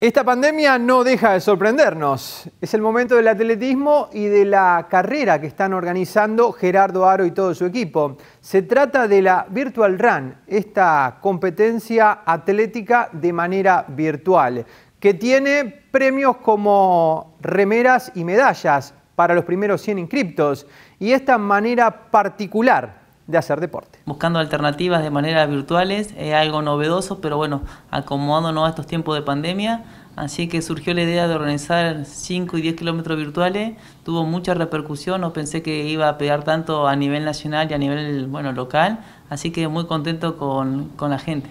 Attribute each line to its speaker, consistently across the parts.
Speaker 1: Esta pandemia no deja de sorprendernos. Es el momento del atletismo y de la carrera que están organizando Gerardo Aro y todo su equipo. Se trata de la Virtual Run, esta competencia atlética de manera virtual, que tiene premios como remeras y medallas para los primeros 100 inscriptos. Y esta manera particular de hacer deporte.
Speaker 2: Buscando alternativas de maneras virtuales, es algo novedoso, pero bueno, acomodándonos a estos tiempos de pandemia. Así que surgió la idea de organizar 5 y 10 kilómetros virtuales, tuvo mucha repercusión, no pensé que iba a pegar tanto a nivel nacional y a nivel bueno, local, así que muy contento con, la gente.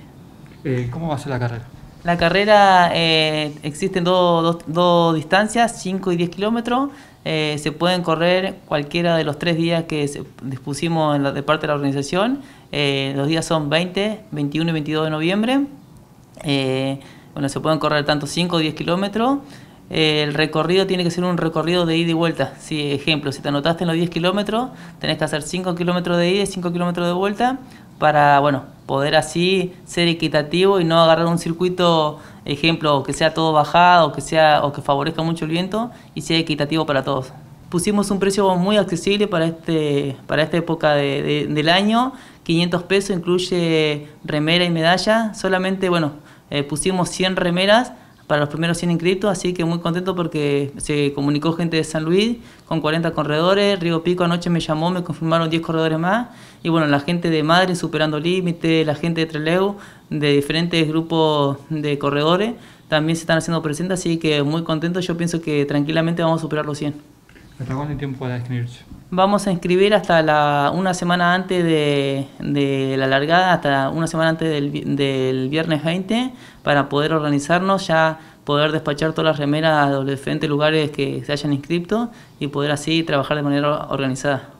Speaker 2: Eh, ¿Cómo va a ser la carrera? La carrera eh, existen dos, distancias, 5 y 10 kilómetros. Eh, se pueden correr cualquiera de los tres días que dispusimos en la, de parte de la organización. Eh, los días son 20, 21 y 22 de noviembre. Eh, bueno, se pueden correr tanto 5 o 10 kilómetros. el recorrido tiene que ser un recorrido de ida y vuelta. Si, ejemplo, si te anotaste en los 10 kilómetros, tenés que hacer 5 kilómetros de ida y 5 kilómetros de vuelta para, bueno, poder así ser equitativo y no agarrar un circuito, ejemplo, que sea todo bajado, que sea, o que favorezca mucho el viento y sea equitativo para todos. Pusimos un precio muy accesible para, este, para esta época del año, 500 pesos, incluye remera y medalla, solamente, bueno, eh, pusimos 100 remeras para los primeros 100 inscritos, así que muy contento porque se comunicó gente de San Luis con 40 corredores, Río Pico anoche me llamó, me confirmaron 10 corredores más, y bueno, la gente de Madre superando límites, la gente de Treleu, de diferentes grupos de corredores, también se están haciendo presentes, así que muy contento, yo pienso que tranquilamente vamos a superar los 100. ¿Hasta tiempo para inscribirse? Vamos a inscribir hasta la, una semana antes de, la largada, hasta una semana antes del, del, viernes 20, para poder organizarnos, ya poder despachar todas las remeras a los diferentes lugares que se hayan inscrito y poder así trabajar de manera organizada.